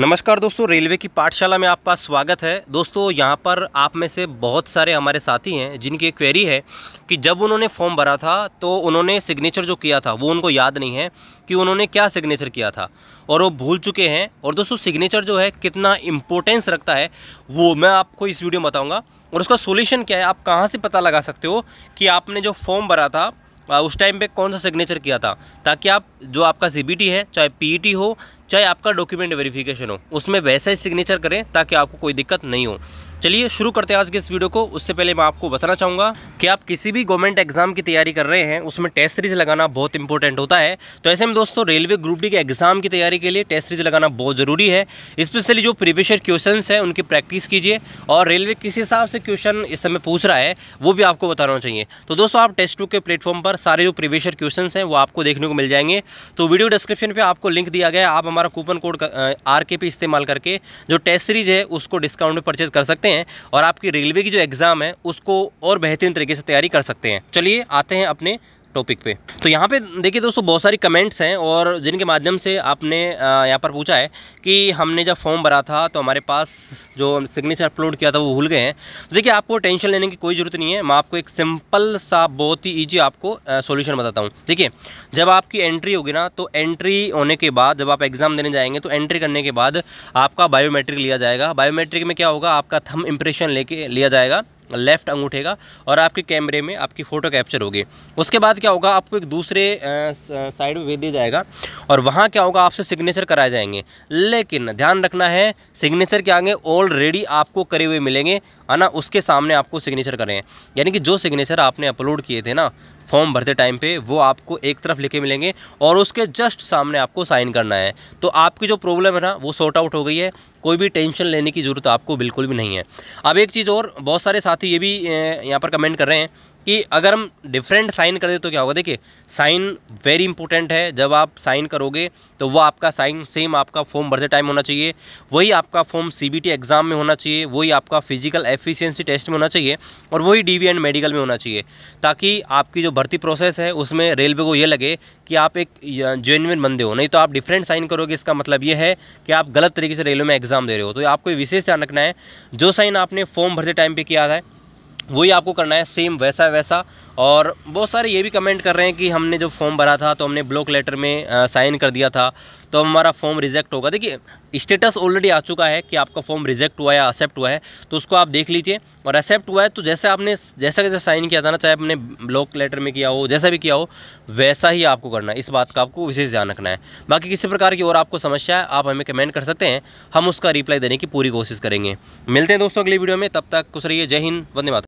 नमस्कार दोस्तों रेलवे की पाठशाला में आपका स्वागत है दोस्तों यहाँ पर आप में से बहुत सारे हमारे साथी हैं जिनकी एक क्वेरी है कि जब उन्होंने फॉर्म भरा था तो उन्होंने सिग्नेचर जो किया था वो उनको याद नहीं है कि उन्होंने क्या सिग्नेचर किया था और वो भूल चुके हैं और दोस्तों सिग्नेचर जो है कितना इम्पोर्टेंस रखता है वो मैं आपको इस वीडियो में बताऊँगा और उसका सोल्यूशन क्या है आप कहाँ से पता लगा सकते हो कि आपने जो फॉर्म भरा था उस टाइम पे कौन सा सिग्नेचर किया था ताकि आप जो आपका सी है चाहे पी e हो चाहे आपका डॉक्यूमेंट वेरिफिकेशन हो उसमें वैसा ही सिग्नेचर करें ताकि आपको कोई दिक्कत नहीं हो चलिए शुरू करते हैं आज के इस वीडियो को उससे पहले मैं आपको बताना चाहूँगा कि आप किसी भी गवर्नमेंट एग्जाम की तैयारी कर रहे हैं उसमें टेस्ट सीरीज लगाना बहुत इंपॉर्टेंट होता है तो ऐसे में दोस्तों रेलवे ग्रुप डी के एग्जाम की तैयारी के लिए टेस्ट सीरीज लगाना बहुत ज़रूरी है स्पेशली जो प्रीवियस क्वेश्चन है उनकी प्रैक्टिस कीजिए और रेलवे किस हिसाब से क्वेश्चन इस समय पूछ रहा है वो भी आपको बताना चाहिए तो दोस्तों आप टेस्ट बुक के प्लेटफॉर्म पर सारे जो प्रीवियस क्वेश्चन हैं वो आपको देखने को मिल जाएंगे तो वीडियो डिस्क्रिप्शन पर आपको लिंक दिया गया आप हमारा कूपन कोड आर के इस्तेमाल करके जो टेस्ट सीरीज है उसको डिस्काउंट में परचेज कर सकते हैं हैं और आपकी रेलवे की जो एग्ज़ाम है उसको और बेहतरीन तरीके से तैयारी कर सकते हैं चलिए आते हैं अपने टॉपिक पे तो यहाँ पे देखिए दोस्तों बहुत सारी कमेंट्स हैं और जिनके माध्यम से आपने यहाँ पर पूछा है कि हमने जब फॉर्म भरा था तो हमारे पास जो सिग्नेचर अपलोड किया था वो भूल गए हैं तो देखिए आपको टेंशन लेने की कोई ज़रूरत नहीं है मैं आपको एक सिंपल सा बहुत ही ईजी आपको सोल्यूशन बताता हूँ देखिए जब आपकी एंट्री होगी ना तो एंट्री होने के बाद जब आप एग्ज़ाम देने जाएंगे तो एंट्री करने के बाद आपका बायोमेट्रिक लिया जाएगा बायोमेट्रिक में क्या होगा आपका थम इम्प्रेशन लेके लिया जाएगा लेफ्ट अंगूठे का और आपके कैमरे में आपकी फ़ोटो कैप्चर होगी उसके बाद क्या होगा आपको एक दूसरे साइड में भेज दिया जाएगा और वहाँ क्या होगा आपसे सिग्नेचर कराए जाएंगे लेकिन ध्यान रखना है सिग्नेचर के आगे ऑलरेडी आपको करे हुए मिलेंगे है ना उसके सामने आपको सिग्नेचर करें यानी कि जो सिग्नेचर आपने अपलोड किए थे ना फॉर्म भरते टाइम पे वो आपको एक तरफ लिखे मिलेंगे और उसके जस्ट सामने आपको साइन करना है तो आपकी जो प्रॉब्लम है ना वो सॉर्ट आउट हो गई है कोई भी टेंशन लेने की ज़रूरत आपको बिल्कुल भी नहीं है अब एक चीज़ और बहुत सारे साथ साथ ही ये भी यहाँ पर कमेंट कर रहे हैं कि अगर हम डिफरेंट साइन कर दे तो क्या होगा देखिए साइन वेरी इंपॉर्टेंट है जब आप साइन करोगे तो वह आपका साइन सेम आपका फॉर्म भरते टाइम होना चाहिए वही आपका फॉर्म सीबीटी एग्ज़ाम में होना चाहिए वही आपका फिजिकल एफिशिएंसी टेस्ट में होना चाहिए और वही डी एंड मेडिकल में होना चाहिए ताकि आपकी जो भर्ती प्रोसेस है उसमें रेलवे को ये लगे कि आप एक जेन्यन बंदे हो नहीं तो आप डिफरेंट साइन करोगे इसका मतलब ये है कि आप गलत तरीके से रेलवे में एग्ज़ाम दे रहे हो तो आपको विशेष ध्यान रखना है जो साइन आपने फॉर्म भरते टाइम पर किया था वही आपको करना है सेम वैसा वैसा और बहुत सारे ये भी कमेंट कर रहे हैं कि हमने जो फॉर्म भरा था तो हमने ब्लॉक लेटर में साइन कर दिया था तो हमारा फॉर्म रिजेक्ट होगा देखिए स्टेटस ऑलरेडी आ चुका है कि आपका फॉर्म रिजेक्ट हुआ या एक्सेप्ट हुआ है तो उसको आप देख लीजिए और एक्सेप्ट हुआ है तो जैसे आपने जैसा जैसे साइन किया था ना चाहे आपने ब्लॉक लेटर में किया हो जैसा भी किया हो वैसा ही आपको करना है इस बात का आपको विशेष ध्यान रखना है बाकी किसी प्रकार की और आपको समस्या है आप हमें कमेंट कर सकते हैं हम उसका रिप्लाई देने की पूरी कोशिश करेंगे मिलते हैं दोस्तों अगली वीडियो में तब तक खुश रहिए जय हिंद वंदे माता